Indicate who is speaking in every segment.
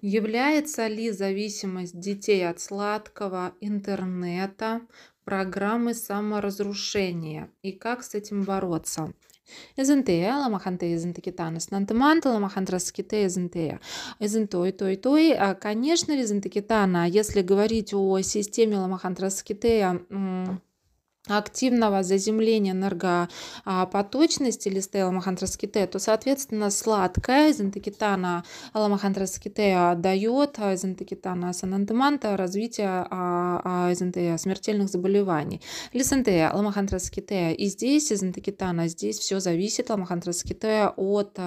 Speaker 1: Является ли зависимость детей от сладкого, интернета, программы саморазрушения и как с этим бороться? Эзентея, ламаханте эзентекитанес нантеманта, ламахантраските эзентея. Эзентой, той, той. А, конечно, эзентекитана, если говорить о системе ламахантраскитея, активного заземления энергопоточности листы аламахандроскитея, то, соответственно, сладкая зентакитана аламахандроскитея дает а зентакитана санантеманта развитие а, а зентея, смертельных заболеваний. Лисентея аламахандроскитея и здесь зентакитана, здесь все зависит аламахандроскитея от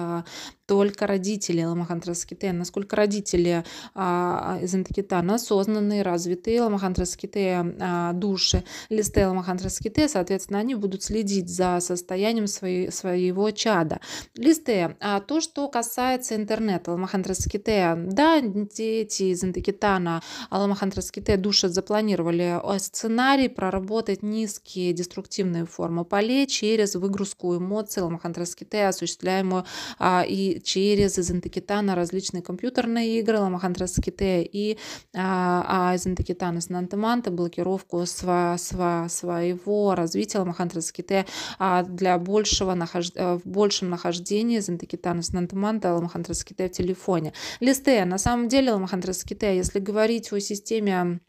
Speaker 1: только родители ламахантраските, насколько родители а, а из Интакитана осознанные, развитые ламахантраските а, души, листы ламахантраските, соответственно, они будут следить за состоянием своей, своего чада. Листы, а то, что касается интернета, ламахантраските, да, дети из Интакитана, а ламахантраските души запланировали а, сценарий проработать низкие деструктивные формы полей через выгрузку эмоций ламахантраските, осуществляемую а, и через Изентекитана различные компьютерные игры, Ламахандраските и а, а Изентекитана с Нантеманта, блокировку сва, сва, своего развития Ламахандраските а, для большего нахож... Э, в большем нахождении Изентекитана с Нантеманта Ламахандраските в телефоне. Листе, на самом деле Ламахандраските, если говорить о системе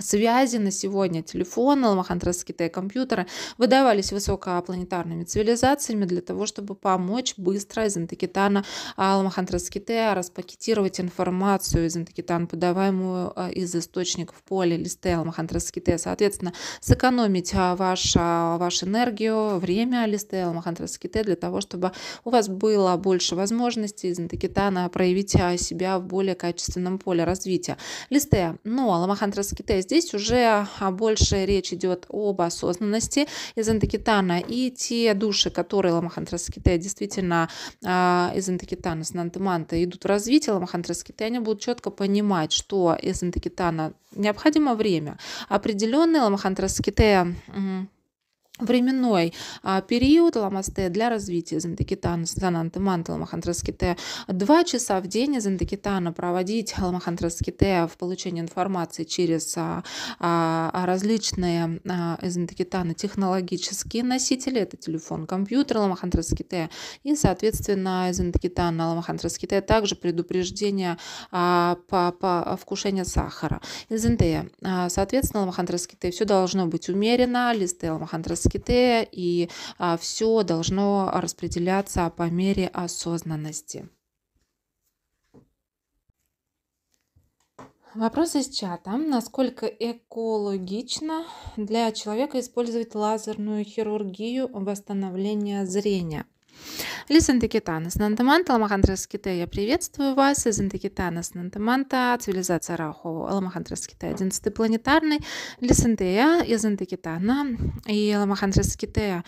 Speaker 1: связи на сегодня, телефоны, ломахантрасские компьютеры выдавались высокопланетарными цивилизациями для того, чтобы помочь быстро из Антакитана а, ломахантрасские распакетировать информацию из Антакитана, подаваемую а, из источников поля листе ломахантрасские, соответственно, сэкономить а, ваш, энергию, время листе ломахантрасские для того, чтобы у вас было больше возможностей из Антакитана проявить себя в более качественном поле развития. Листе, но ну, ломахантрасские здесь уже а, больше речь идет об осознанности из Антакитана. И те души, которые Ламахантраските действительно а, из Антакитана, с Нантыманта идут в развитие Ламахантраските, они будут четко понимать, что из Антакитана необходимо время. Определенные Ламахантраските временной а, период ламасте для развития зентакитана сананты манты ламахантраските. Два часа в день зентакитана проводить ламахантраските в получении информации через а, а, различные зентакитаны технологические носители, это телефон, компьютер ламахантраските и, соответственно, зентакитана ламахантраските, также предупреждение по, по вкушению сахара. Изентея, соответственно, ламахантраските все должно быть умеренно, листы ламахантраските ските и а, все должно распределяться по мере осознанности. Вопрос из чата. Насколько экологично для человека использовать лазерную хирургию восстановления зрения? Лисентекитанас Нантаманта, Ламахандрас Китая, я приветствую вас. Лисентекитанас Нантаманта, цивилизация Раху, Ламахандрас Китая, 11 планетарный, Лисентея, Язентекитана и Ламахандрас Китая,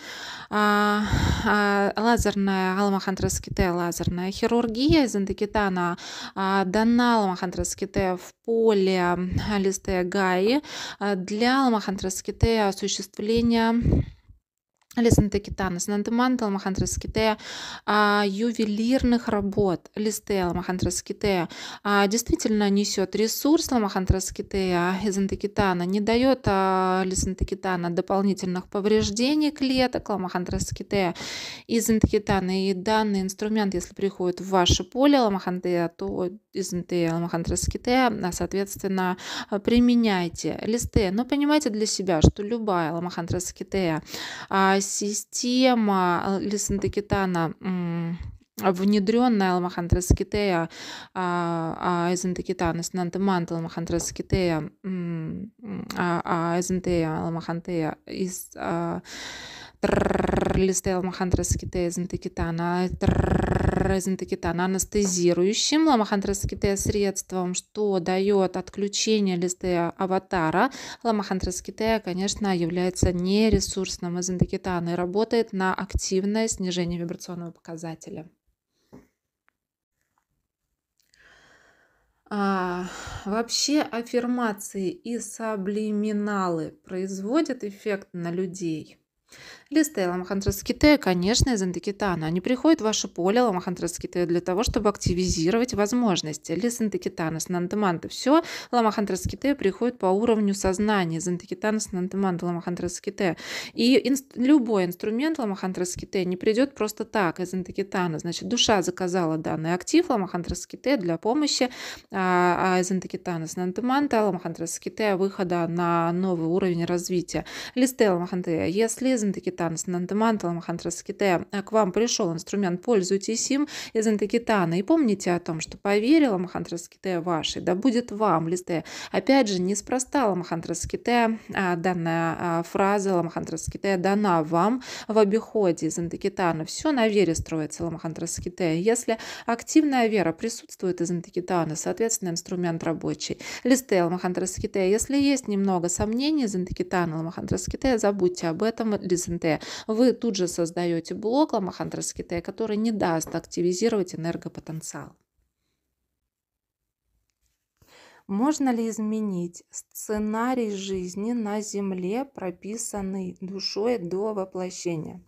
Speaker 1: а, а, лазерная, Ламахандрас Китая, лазерная хирургия, Язентекитана, а, дана Ламахандрас Китая в поле Листея Гаи для Ламахандрас Китая осуществления Лесентекита, Наснантемантел, Махантраскитея, а, ювелирных работ, Листея, Махантраскитея, а, действительно несет ресурс Ламахантраскитея, Эзентекитана, а, не дает Лесентекитана дополнительных повреждений клеток Ламахантраскитея, Эзентекитана, и данный инструмент, если приходит в ваше поле Ламахантея, то Эзентея, Ламахантраскитея, соответственно, применяйте листы. но ну, понимайте для себя, что любая Ламахантраскитея система Лисентекитана внедренная Алмахантрескитея, а Эзентекитана, Снантемант Алмахантрескитея, а Эзентея а, а, а Алмахантея из китая анестезирующим китая средством, что дает отключение листея аватара. китая, конечно, является нересурсным эзентекитана и работает на активное снижение вибрационного показателя. А, вообще аффирмации и саблиминалы производят эффект на людей – Листы ламахантроскитея, конечно, из энтекитана. Они приходят в ваше поле ламахантроскитея для того, чтобы активизировать возможности. Лис энтекитанас, нантеманты. Все ламахантроскитея приходит по уровню сознания. Из энтекитанас, нантеманты, ламахантроскитея. И инст... любой инструмент ламахантроскитея не придет просто так из энтекитана. Значит, душа заказала данный актив ламахантроскитея для помощи а, а из энтекитанас, нантеманта, ламахантроскитея выхода на новый уровень развития. Листы ламахантея. Если эзентекитана с нантеманталом хантрасските, э, к вам пришел инструмент, пользуйтесь им, эзентекитана, и помните о том, что поверила махантраските вашей, да будет вам листе. Опять же, неспроста ламахантраските э, данная э, фраза ламахантраските дана вам в обиходе эзентекитана. Все на вере строится ламахантраските. Если активная вера присутствует эзентекитана, соответственно, инструмент рабочий. Листе ламахантраските. Если есть немного сомнений эзентекитана ламахантраските, забудьте об этом, адрес.нт, вы тут же создаете блок Ломахантерский Т, который не даст активизировать энергопотенциал. Можно ли изменить сценарий жизни на Земле, прописанный душой до воплощения?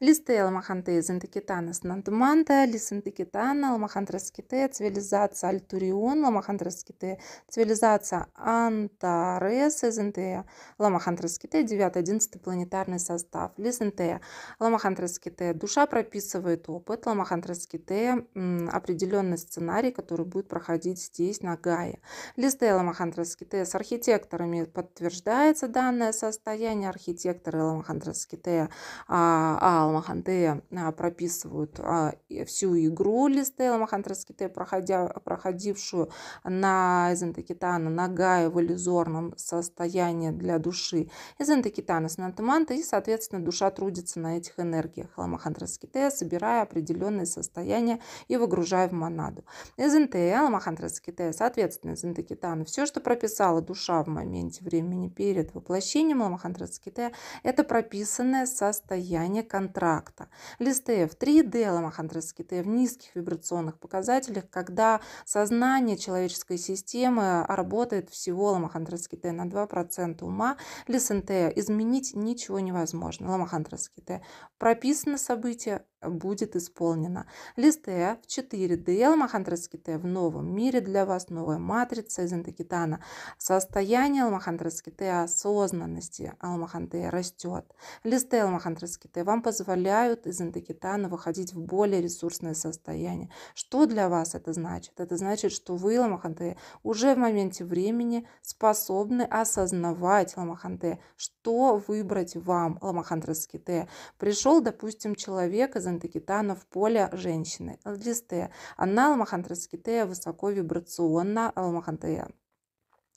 Speaker 1: листы алмаханты зентекитанас нандманта, лисентекитана, алмахантраските, цивилизация Альтурион, ламахантраските, цивилизация Антарес, из Эзентея, ламахантраските, 9-11 планетарный состав, лисентея, ламахантраските, душа прописывает опыт, ламахантраските, определенный сценарий, который будет проходить здесь, на Гае. Листы ламахантраските с архитекторами подтверждается данное состояние, архитекторы ламахантраските, а, а Стелла Маханте а, прописывают а, всю игру ли Стелла Маханте Раските, проходя, проходившую на Эзентакитана, Нагая в иллюзорном состоянии для души. Эзентакитана с Нантаманта, и, соответственно, душа трудится на этих энергиях. Ламаханте собирая определенные состояния и выгружая в монаду. Эзенте, Ламаханте Раските, соответственно, Эзентакитана, все, что прописала душа в моменте времени перед воплощением Ламаханте это прописанное состояние контакта контракта. Листы в 3D ломохондросцитые в низких вибрационных показателях, когда сознание человеческой системы работает всего ломохондросцитые на 2% ума, лисенте изменить ничего невозможно. Ломохондросцитые прописано событие, будет исполнено. Листе в 4D Ламахандраските в новом мире для вас, новая матрица из Интакитана. Состояние Ламахандраските осознанности Алмаханте растет. Листе Ламахандраските вам позволяет позволяют из индокитана выходить в более ресурсное состояние. Что для вас это значит? Это значит, что вы, ламаханте, уже в моменте времени способны осознавать ламаханте, что выбрать вам, ламахантреските. Пришел, допустим, человек из индокитана в поле женщины, листе. Она ламахантреските высоковибрационна ламахантея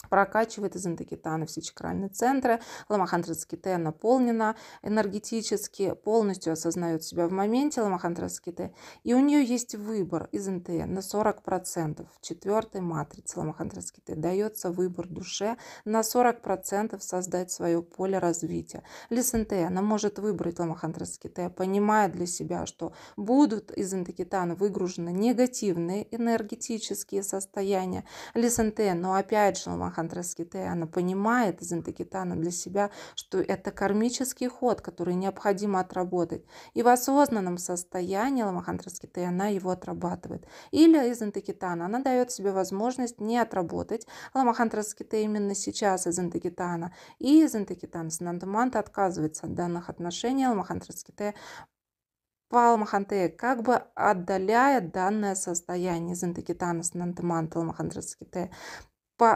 Speaker 1: прокачивает эзондокитаны все чакральные центры. Ламахандрацките наполнена энергетически, полностью осознает себя в моменте ламахандрацките. И у нее есть выбор из НТ на 40%. В четвертой матрице ламахандрацките дается выбор душе на 40% создать свое поле развития. Лис НТ, она может выбрать ламахандрацките, понимая для себя, что будут из эндокитана выгружены негативные энергетические состояния. Лис НТ, но опять же, Махантраскитая, она понимает из Интакитана для себя, что это кармический ход, который необходимо отработать. И в осознанном состоянии Ламахантраскитая она его отрабатывает. Или из Интакитана она дает себе возможность не отработать Ламахантраскитая именно сейчас из Интакитана. И из Интакитана Санандаманта отказывается от данных отношений Ламахантраскитая Палмаханте как бы отдаляет данное состояние из интакитана с нантаманталмахандраските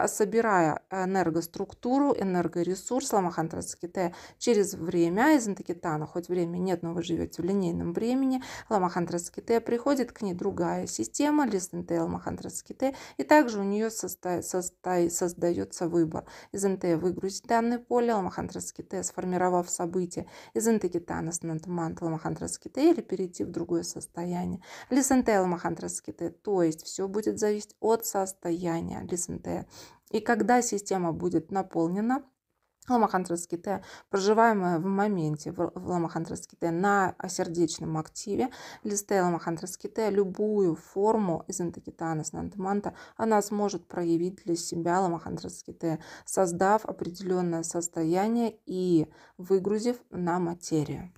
Speaker 1: собирая энергоструктуру, энергоресурс ламахантрасаките через время, а из интакитана, хоть времени нет, но вы живете в линейном времени, ламахантрасаките приходит к ней другая система, листенте ламахантрасаките, и также у нее состо... создается выбор. Из НТ выгрузить данное поле, ламахантрасаките, сформировав событие, из интакитана с нантумант ламахантрасаките, или перейти в другое состояние. Лисенте ламахантрасаките, то есть все будет зависеть от состояния лисенте. И когда система будет наполнена, Ломахантраските, проживаемая в моменте в Ломахантраските на сердечном активе, листе Ломахантраските, любую форму из Интакитана Снантаманта, она сможет проявить для себя Ломахантраските, создав определенное состояние и выгрузив на материю.